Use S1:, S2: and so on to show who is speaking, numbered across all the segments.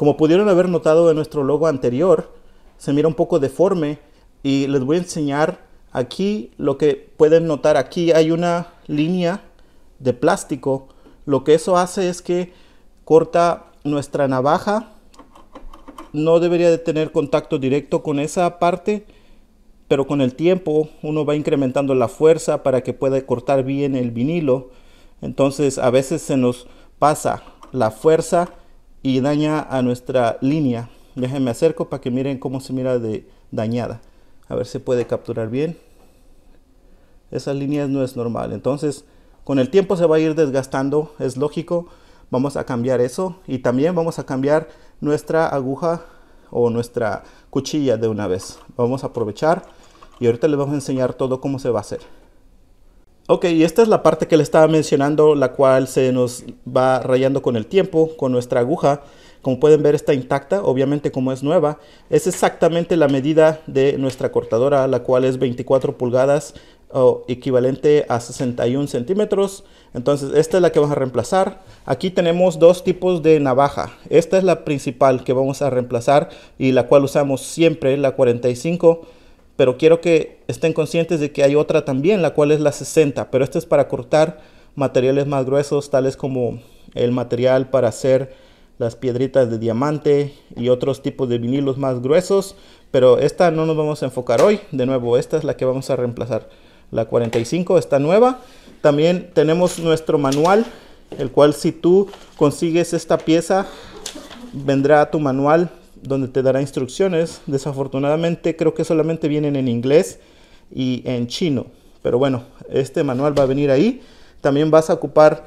S1: Como pudieron haber notado en nuestro logo anterior, se mira un poco deforme y les voy a enseñar aquí lo que pueden notar. Aquí hay una línea de plástico. Lo que eso hace es que corta nuestra navaja. No debería de tener contacto directo con esa parte, pero con el tiempo uno va incrementando la fuerza para que pueda cortar bien el vinilo. Entonces a veces se nos pasa la fuerza y daña a nuestra línea. Déjenme acerco para que miren cómo se mira de dañada. A ver si puede capturar bien. Esa línea no es normal. Entonces, con el tiempo se va a ir desgastando, es lógico. Vamos a cambiar eso y también vamos a cambiar nuestra aguja o nuestra cuchilla de una vez. Vamos a aprovechar y ahorita les vamos a enseñar todo cómo se va a hacer. Ok, y esta es la parte que le estaba mencionando, la cual se nos va rayando con el tiempo, con nuestra aguja. Como pueden ver está intacta, obviamente como es nueva. Es exactamente la medida de nuestra cortadora, la cual es 24 pulgadas o equivalente a 61 centímetros. Entonces esta es la que vamos a reemplazar. Aquí tenemos dos tipos de navaja. Esta es la principal que vamos a reemplazar y la cual usamos siempre, la 45 pero quiero que estén conscientes de que hay otra también, la cual es la 60, pero esta es para cortar materiales más gruesos, tales como el material para hacer las piedritas de diamante y otros tipos de vinilos más gruesos, pero esta no nos vamos a enfocar hoy, de nuevo, esta es la que vamos a reemplazar, la 45, está nueva. También tenemos nuestro manual, el cual si tú consigues esta pieza, vendrá tu manual donde te dará instrucciones. Desafortunadamente creo que solamente vienen en inglés y en chino. Pero bueno, este manual va a venir ahí. También vas a ocupar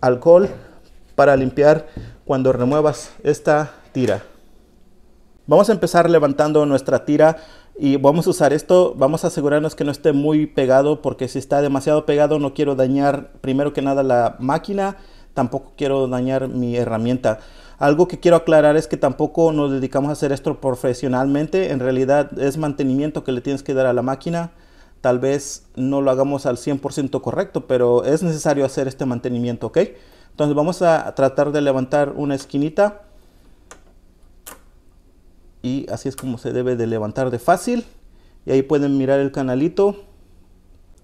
S1: alcohol para limpiar cuando remuevas esta tira. Vamos a empezar levantando nuestra tira y vamos a usar esto, vamos a asegurarnos que no esté muy pegado porque si está demasiado pegado no quiero dañar primero que nada la máquina tampoco quiero dañar mi herramienta. Algo que quiero aclarar es que tampoco nos dedicamos a hacer esto profesionalmente, en realidad es mantenimiento que le tienes que dar a la máquina. Tal vez no lo hagamos al 100% correcto, pero es necesario hacer este mantenimiento, ¿ok? Entonces vamos a tratar de levantar una esquinita. Y así es como se debe de levantar de fácil. Y ahí pueden mirar el canalito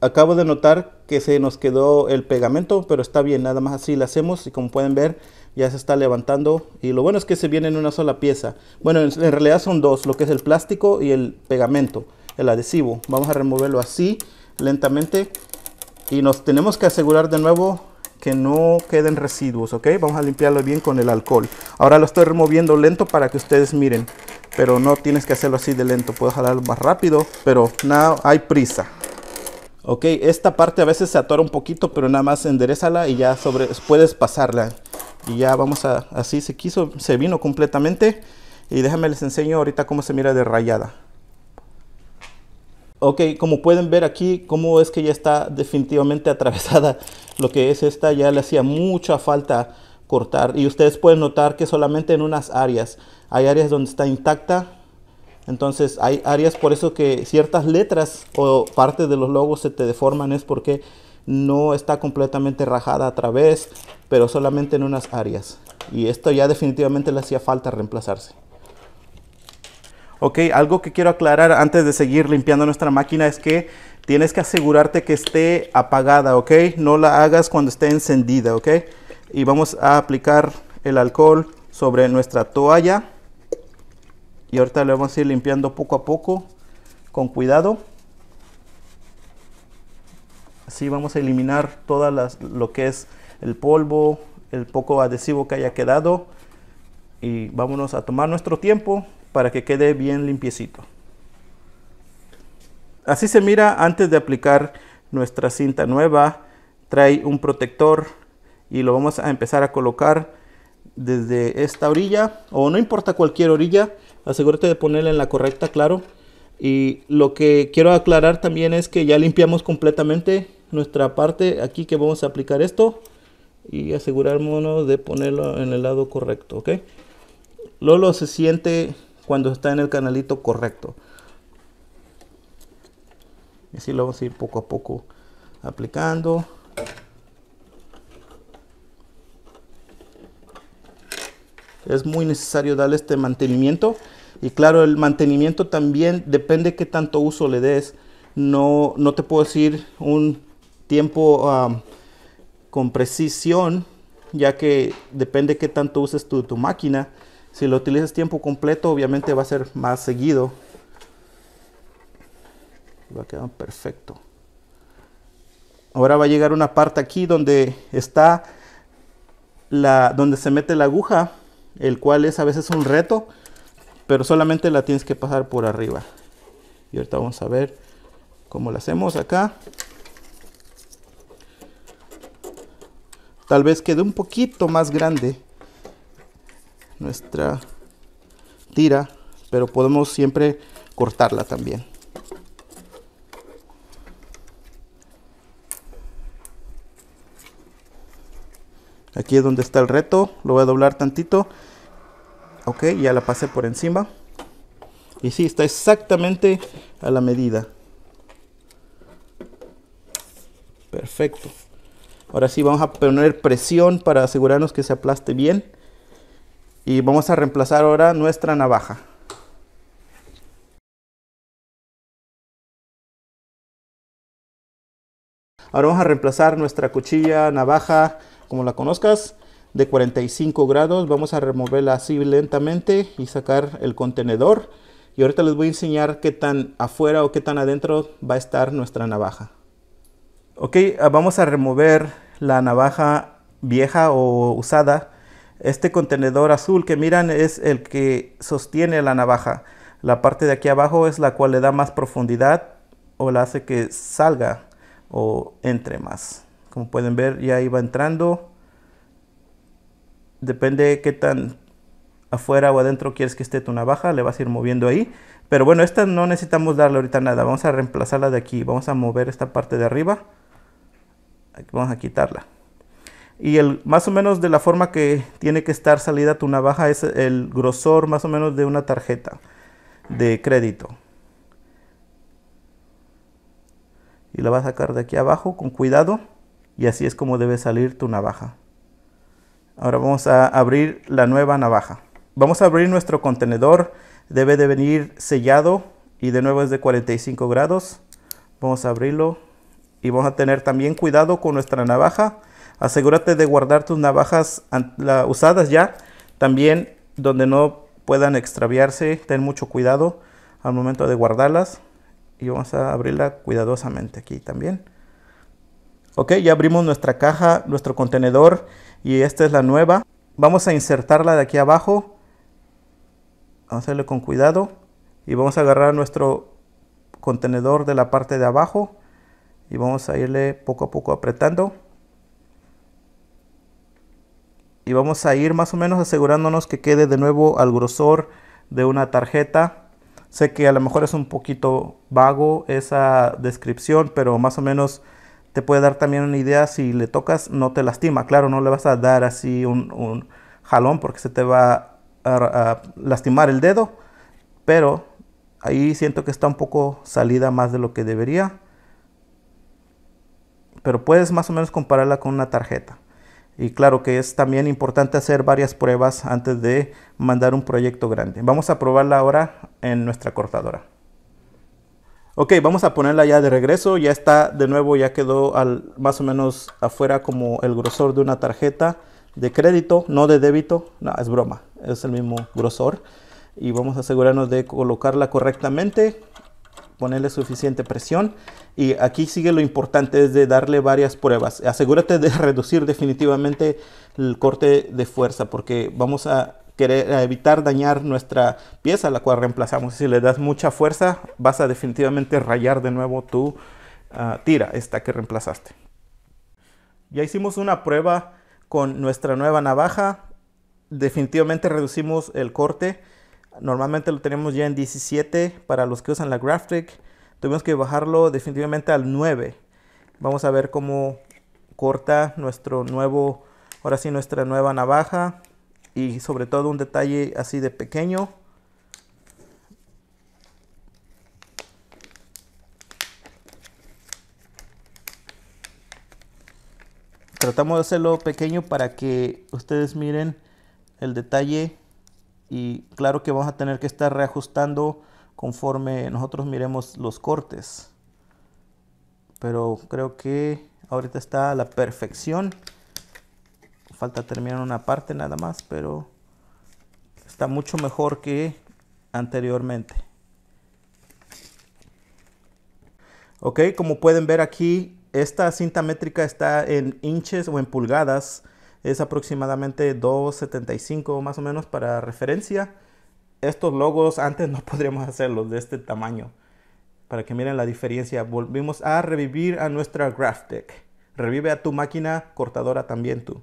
S1: acabo de notar que se nos quedó el pegamento, pero está bien, nada más así lo hacemos y como pueden ver ya se está levantando y lo bueno es que se viene en una sola pieza. Bueno, en, realidad son dos, lo que es el plástico y el pegamento, el adhesivo. Vamos a removerlo así lentamente y nos tenemos que asegurar de nuevo que no queden residuos, ¿ok? Vamos a limpiarlo bien con el alcohol. Ahora lo estoy removiendo lento para que ustedes miren, pero no tienes que hacerlo así de lento, puedes jalarlo más rápido, pero no hay prisa. Ok, esta parte a veces se atora un poquito, pero nada más enderezala y ya sobre, puedes pasarla. Y ya vamos a, así se quiso, se vino completamente. Y déjame les enseño ahorita cómo se mira de rayada. Ok, como pueden ver aquí, cómo es que ya está definitivamente atravesada. Lo que es esta ya le hacía mucha falta cortar. Y ustedes pueden notar que solamente en unas áreas. Hay áreas donde está intacta, entonces hay áreas por eso que ciertas letras o parte de los logos se te deforman es porque no está completamente rajada a través, pero solamente en unas áreas. Y esto ya definitivamente le hacía falta reemplazarse. Ok, algo que quiero aclarar antes de seguir limpiando nuestra máquina es que tienes que asegurarte que esté apagada, ok? No la hagas cuando esté encendida, ok? Y vamos a aplicar el alcohol sobre nuestra toalla y ahorita le vamos a ir limpiando poco a poco con cuidado así vamos a eliminar todo lo que es el polvo el poco adhesivo que haya quedado y vámonos a tomar nuestro tiempo para que quede bien limpiecito así se mira antes de aplicar nuestra cinta nueva trae un protector y lo vamos a empezar a colocar desde esta orilla o no importa cualquier orilla, asegúrate de ponerla en la correcta, claro. Y lo que quiero aclarar también es que ya limpiamos completamente nuestra parte aquí que vamos a aplicar esto y asegurarnos de ponerlo en el lado correcto, ¿ok? Lolo se siente cuando está en el canalito correcto. Y así lo vamos a ir poco a poco aplicando. es muy necesario darle este mantenimiento. Y claro, el mantenimiento también depende qué tanto uso le des. No, no te puedo decir un tiempo con precisión, ya que depende qué tanto uses tu, tu máquina. Si lo utilizas tiempo completo, obviamente va a ser más seguido. Va a quedar perfecto. Ahora va a llegar una parte aquí donde está la, donde se mete la aguja el cual es a veces un reto, pero solamente la tienes que pasar por arriba. Y ahorita vamos a ver cómo la hacemos acá. Tal vez quede un poquito más grande nuestra tira, pero podemos siempre cortarla también. aquí es donde está el reto lo voy a doblar tantito ok ya la pasé por encima y sí está exactamente a la medida perfecto ahora sí vamos a poner presión para asegurarnos que se aplaste bien y vamos a reemplazar ahora nuestra navaja Ahora vamos a reemplazar nuestra cuchilla, navaja, como la conozcas, de 45 grados. Vamos a removerla así lentamente y sacar el contenedor. Y ahorita les voy a enseñar qué tan afuera o qué tan adentro va a estar nuestra navaja. Ok, ah, vamos a remover la navaja vieja o usada. Este contenedor azul que miran es el que sostiene la navaja. La parte de aquí abajo es la cual le da más profundidad o la hace que salga o entre más. Como pueden ver, ya iba entrando. Depende qué tan afuera o adentro quieres que esté tu navaja, le vas a ir moviendo ahí. Pero bueno, esta no necesitamos darle ahorita nada, vamos a reemplazarla de aquí, vamos a mover esta parte de arriba, vamos a quitarla. Y el, más o menos de la forma que tiene que estar salida tu navaja es el grosor más o menos de una tarjeta de crédito. Y la vas a sacar de aquí abajo con cuidado y así es como debe salir tu navaja. Ahora vamos a abrir la nueva navaja. Vamos a abrir nuestro contenedor. Debe de venir sellado y de nuevo es de 45 grados. Vamos a abrirlo y vamos a tener también cuidado con nuestra navaja. Asegúrate de guardar tus navajas usadas ya. También donde no puedan extraviarse, ten mucho cuidado al momento de guardarlas. Y vamos a abrirla cuidadosamente aquí también. Ok, ya abrimos nuestra caja, nuestro contenedor y esta es la nueva. Vamos a insertarla de aquí abajo. Vamos a hacerlo con cuidado. Y vamos a agarrar nuestro contenedor de la parte de abajo. Y vamos a irle poco a poco apretando. Y vamos a ir más o menos asegurándonos que quede de nuevo al grosor de una tarjeta. Sé que a lo mejor es un poquito vago esa descripción, pero más o menos te puede dar también una idea si le tocas, no te lastima. Claro, no le vas a dar así un, jalón porque se te va a, lastimar el dedo, pero ahí siento que está un poco salida más de lo que debería. Pero puedes más o menos compararla con una tarjeta. Y claro que es también importante hacer varias pruebas antes de mandar un proyecto grande. Vamos a probarla ahora en nuestra cortadora. Ok, vamos a ponerla ya de regreso. Ya está de nuevo, ya quedó más o menos afuera como el grosor de una tarjeta de crédito, no de débito. No, es broma, es el mismo grosor. Y vamos a asegurarnos de colocarla correctamente, ponerle suficiente presión. Y aquí sigue lo importante, es de darle varias pruebas. Asegúrate de reducir definitivamente el corte de fuerza, porque vamos a querer, eh, evitar dañar nuestra pieza, la cual reemplazamos. Si le das mucha fuerza, vas a definitivamente rayar de nuevo tu ah, tira, esta que reemplazaste. Ya hicimos una prueba con nuestra nueva navaja. Definitivamente reducimos el corte. Normalmente lo tenemos ya en 17 para los que usan la Graphic. Tuvimos que bajarlo definitivamente al 9. Vamos a ver cómo corta nuestro nuevo, ahora sí nuestra nueva navaja y sobre todo un detalle así de pequeño tratamos de hacerlo pequeño para que ustedes miren el detalle y claro que vamos a tener que estar reajustando conforme nosotros miremos los cortes pero creo que ahorita está a la perfección falta terminar una parte nada más, pero está mucho mejor que anteriormente. Ok, como pueden ver aquí, esta cinta métrica está en inches o en pulgadas. Es aproximadamente 2.75 más o menos para referencia. Estos logos antes no podríamos hacerlos de este tamaño. Para que miren la diferencia, volvimos a revivir a nuestra Graftec. Revive a tu máquina cortadora también tú.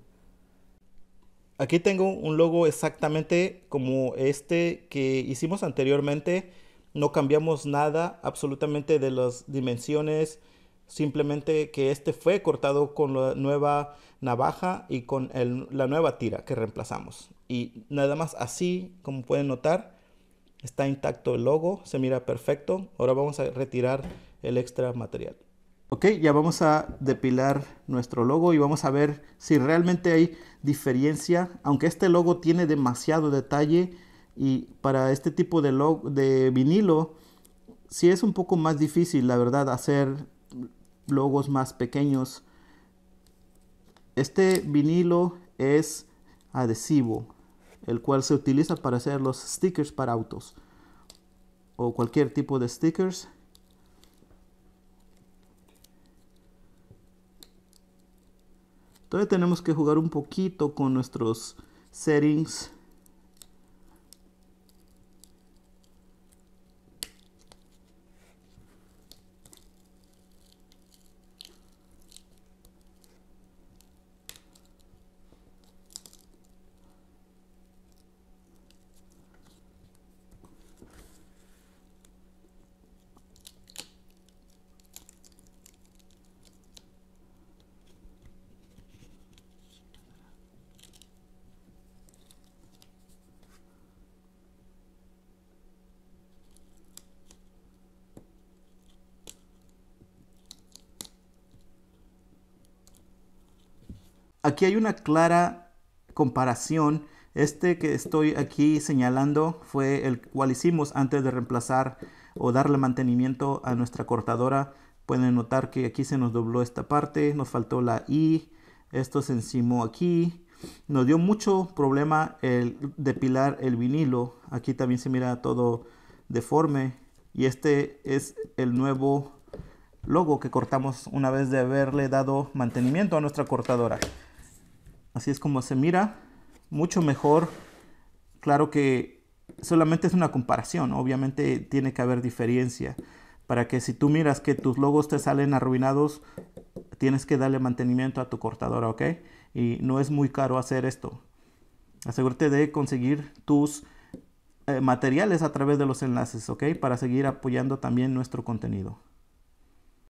S1: Aquí tengo un logo exactamente como este que hicimos anteriormente. No cambiamos nada absolutamente de las dimensiones. Simplemente que este fue cortado con la nueva navaja y con la nueva tira que reemplazamos. Y nada más así, como pueden notar, está intacto el logo. Se mira perfecto. Ahora vamos a retirar el extra material. Ok, ya vamos a depilar nuestro logo y vamos a ver si realmente hay diferencia. Aunque este logo tiene demasiado detalle y para este tipo de, logo, de vinilo, sí es un poco más difícil, la verdad, hacer logos más pequeños. Este vinilo es adhesivo, el cual se utiliza para hacer los stickers para autos o cualquier tipo de stickers todavía tenemos que jugar un poquito con nuestros settings Aquí hay una clara comparación. Este que estoy aquí señalando fue el cual hicimos antes de reemplazar o darle mantenimiento a nuestra cortadora. Pueden notar que aquí se nos dobló esta parte, nos faltó la I, esto se encimó aquí. Nos dio mucho problema el depilar el vinilo. Aquí también se mira todo deforme. Y este es el nuevo logo que cortamos una vez de haberle dado mantenimiento a nuestra cortadora. Así es como se mira, mucho mejor. Claro que solamente es una comparación, obviamente tiene que haber diferencia. Para que si tú miras que tus logos te salen arruinados, tienes que darle mantenimiento a tu cortadora, ¿ok? Y no es muy caro hacer esto. Asegúrate de conseguir tus eh, materiales a través de los enlaces, ¿ok? Para seguir apoyando también nuestro contenido.